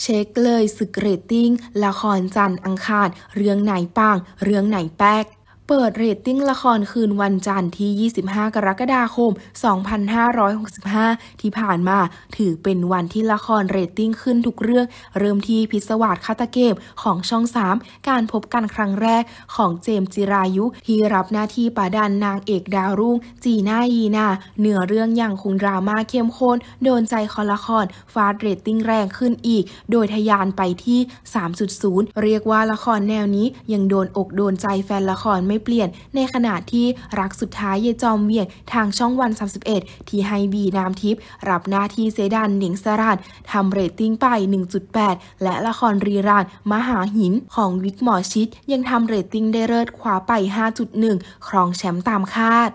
เช็คเลยสกเรตติ้ง ละครจันทร์อังคารเรื่องไหนปังเรื่องไหนแป๊กเปิดเรตติ้งละครคืนวันจันทร์ที่ 25 กรกฎาคม 2565 ที่ผ่านมาถือเป็นวันที่ละครเรตติ้งขึ้นทุกเรื่อง เริ่มที่พิศวาสคาตเกมของช่อง 3 การพบกันครั้งแรกของเจมจิรายุ ที่รับหน้าที่ปราดันนางเอกดาวรุ่งจีน่ายีนาเนื้อเรื่องอย่างคงดราม่าเข้มข้น โดนใจคอละครฟาดเรตติ้งแรงขึ้นอีก โดยทยานไปที่3.0เรียกว่าละครแนวนี้ ยังโดนอกโดนใจแฟนละครไม่เปลี่ยนในขณะที่รักสุดท้ายเยจอมเวียงทางช่องวัน 31 ที่ให้บีนามทิพย์รับหน้าที่เซดันหนิงสรัดทำเรตติ้งไป 1.8 และละครรีรานมหาหินของวิกหมอชิด ยังทำเรตติ้งได้เลิศคว้าไป 5.1 ครองแชมป์ตามคาด